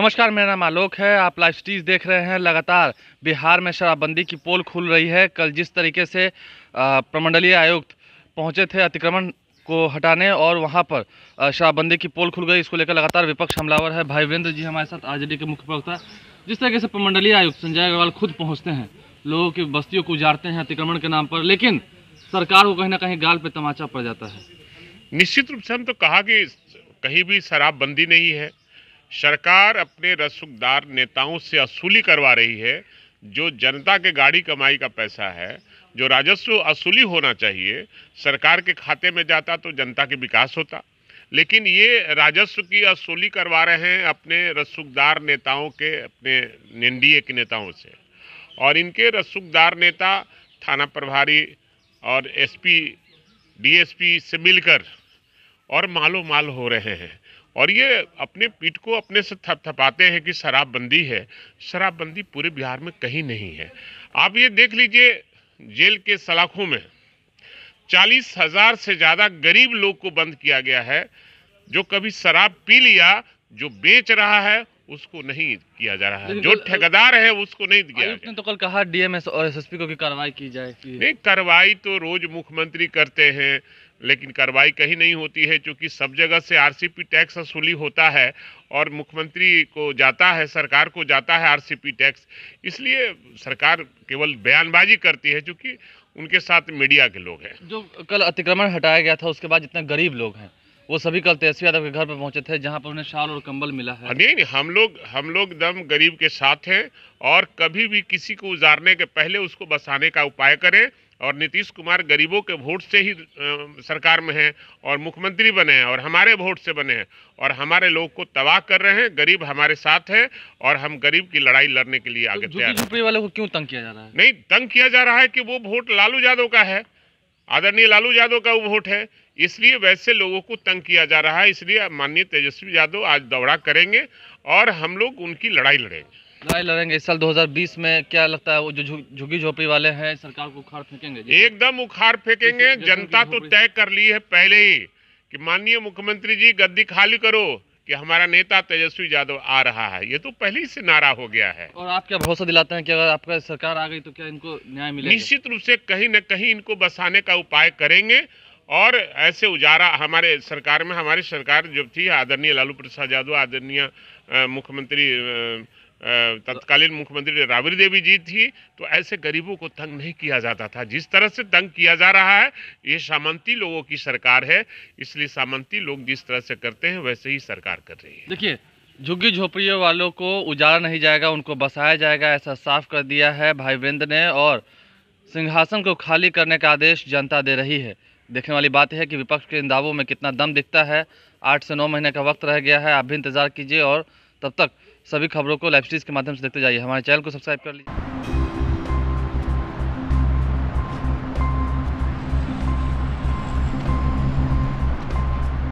नमस्कार मेरा नाम आलोक है आप लाइव स्टीज देख रहे हैं लगातार बिहार में शराबबंदी की पोल खुल रही है कल जिस तरीके से प्रमंडलीय आयुक्त पहुंचे थे अतिक्रमण को हटाने और वहां पर शराबबंदी की पोल खुल गई इसको लेकर लगातार विपक्ष हमलावर है भाई वीरेंद्र जी हमारे साथ आर के मुख्य प्रवक्ता जिस तरीके से प्रमंडलीय आयुक्त संजय अग्रवाल खुद पहुँचते हैं लोगों की बस्तियों को उजारते हैं अतिक्रमण के नाम पर लेकिन सरकार को कहीं ना कहीं गाल पर तमाचा पड़ जाता है निश्चित रूप से हम तो कहा कि कहीं भी शराबबंदी नहीं है सरकार अपने रसूखदार नेताओं से असूली करवा रही है जो जनता के गाड़ी कमाई का पैसा है जो राजस्व असूली होना चाहिए सरकार के खाते में जाता तो जनता के विकास होता लेकिन ये राजस्व की असूली करवा रहे हैं अपने रसूखदार नेताओं के अपने एनडीए के नेताओं से और इनके रसूखदार नेता थाना प्रभारी और एसपी डीएसपी से मिलकर और मालो माल हो रहे हैं और ये अपने पीठ को अपने से थपथपाते हैं कि शराबबंदी है शराबबंदी पूरे बिहार में कहीं नहीं है आप ये देख लीजिए जेल के सलाखों में चालीस हजार से ज़्यादा गरीब लोग को बंद किया गया है जो कभी शराब पी लिया जो बेच रहा है उसको नहीं किया जा रहा है जो ठेकेदार है उसको नहीं दिया गया। तो कल कहा डीएमएस और एसएसपी को भी कार्रवाई की जाए नहीं कार्रवाई तो रोज मुख्यमंत्री करते हैं लेकिन कार्रवाई कहीं नहीं होती है क्योंकि सब जगह से आरसीपी टैक्स वसूली होता है और मुख्यमंत्री को जाता है सरकार को जाता है आरसीपी टैक्स इसलिए सरकार केवल बयानबाजी करती है क्योंकि उनके साथ मीडिया के लोग हैं जो कल अतिक्रमण हटाया गया था उसके बाद जितने गरीब लोग हैं वो सभी कल तेजस्वी यादव के घर पर पहुंचे थे जहां पर उन्हें शाल और कंबल मिला है हाँ, नहीं नहीं हम लोग हम लोग दम गरीब के साथ हैं और कभी भी किसी को उजारने के पहले उसको बसाने का उपाय करें और नीतीश कुमार गरीबों के वोट से ही सरकार में हैं और मुख्यमंत्री बने हैं और हमारे वोट से बने हैं और हमारे लोग को तबाह कर रहे हैं गरीब हमारे साथ है और हम गरीब की लड़ाई लड़ने के लिए तो आगे तैयार झुपड़ी वालों को क्यों तंग किया जा रहा है नहीं तंग किया जा रहा है कि वो वोट लालू यादव का है आदरणीय लालू यादव का वो वोट है इसलिए वैसे लोगों को तंग किया जा रहा है इसलिए माननीय तेजस्वी यादव आज दौड़ा करेंगे और हम लोग उनकी लड़ाई लड़ेंगे लड़ाई लड़ेंगे इस साल 2020 में क्या लगता है वो जो झुग्गी झोपड़ी वाले हैं सरकार को उखाड़ फेंकेंगे एकदम उखाड़ फेंकेंगे जनता तो तय कर ली है पहले ही कि माननीय मुख्यमंत्री जी गद्दी खाली करो कि हमारा नेता तेजस्वी यादव आ रहा है ये तो पहले ही से नारा हो गया है और आप क्या भरोसा दिलाते हैं कि अगर आपका सरकार आ गई तो क्या इनको न्याय मिलेगा निश्चित रूप से कहीं न कहीं इनको बसाने का उपाय करेंगे और ऐसे उजारा हमारे सरकार में हमारी सरकार जो थी आदरणीय लालू प्रसाद यादव आदरणीय मुख्यमंत्री तत्कालीन मुख्यमंत्री राबड़ी देवी जी थी तो ऐसे गरीबों को तंग नहीं किया जाता था जिस तरह से तंग किया जा रहा है ये सामंती लोगों की सरकार है इसलिए सामंती लोग जिस तरह से करते हैं वैसे ही सरकार कर रही है देखिए झुग्गी झोपड़ियों वालों को उजाड़ा नहीं जाएगा उनको बसाया जाएगा ऐसा साफ कर दिया है भाई वृंद ने और सिंहासन को खाली करने का आदेश जनता दे रही है देखने वाली बात है कि विपक्ष के इन दावों में कितना दम दिखता है आठ से नौ महीने का वक्त रह गया है आप भी इंतज़ार कीजिए और तब तक सभी खबरों को लाइव के माध्यम से देखते जाइए हमारे चैनल को सब्सक्राइब कर लीजिए